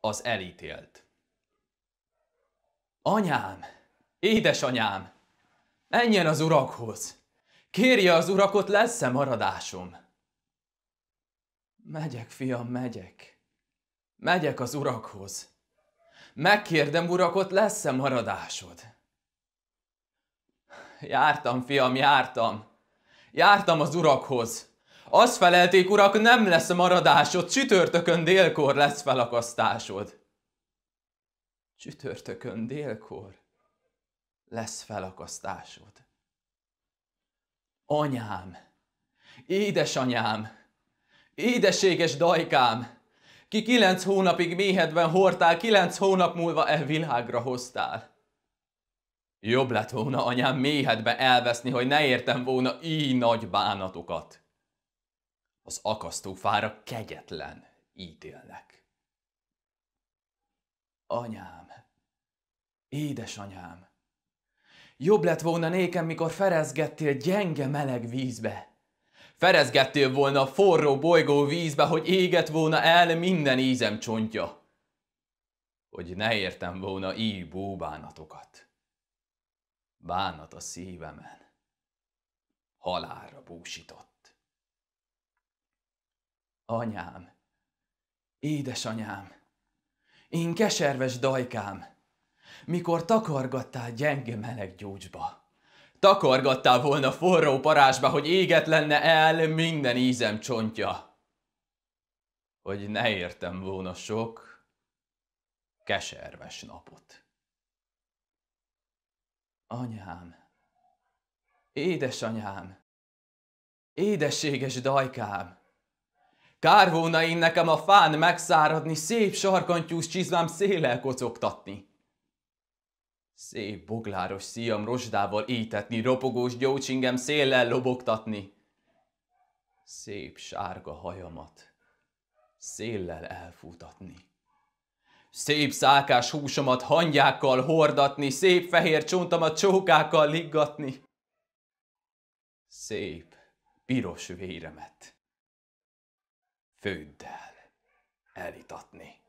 az elítélt. Anyám, édesanyám, menjen az urakhoz! Kérje az urakot, lesz-e maradásom? Megyek, fiam, megyek. Megyek az urakhoz. Megkérdem, urakot, lesz-e maradásod? Jártam, fiam, jártam. Jártam az urakhoz. Azt felelték, urak, nem lesz maradásod, csütörtökön délkor lesz felakasztásod. Csütörtökön délkor lesz felakasztásod. Anyám, édesanyám, édeséges dajkám, ki kilenc hónapig méhedben hortál, kilenc hónap múlva e világra hoztál. Jobb lett volna anyám méhedbe elveszni, hogy ne értem volna így nagy bánatokat az akasztófára kegyetlen ítélnek. Anyám, édesanyám, jobb lett volna nékem, mikor ferezgettél gyenge meleg vízbe. Ferezgettél volna a forró bolygó vízbe, hogy égett volna el minden ízem csontja. Hogy ne értem volna így búbánatokat. Bánat a szívemen. Halálra búsított. Anyám, édesanyám, én keserves dajkám, mikor takargattál gyenge meleg gyógycsba. Takargattál volna forró parázsba, hogy éget lenne el minden ízem csontja. Hogy ne értem volna sok keserves napot. Anyám, édesanyám, édességes dajkám, Kár volna én nekem a fán megszáradni, szép sarkantyús csizmám szélel kocogtatni. Szép bogláros szíjam rozsdával étetni, ropogós gyócsingem széllel lobogtatni. Szép sárga hajamat széllel elfutatni. Szép szákás húsomat hangyákkal hordatni, szép fehér csontomat csókákkal liggatni. Szép piros véremet főddel elitatni.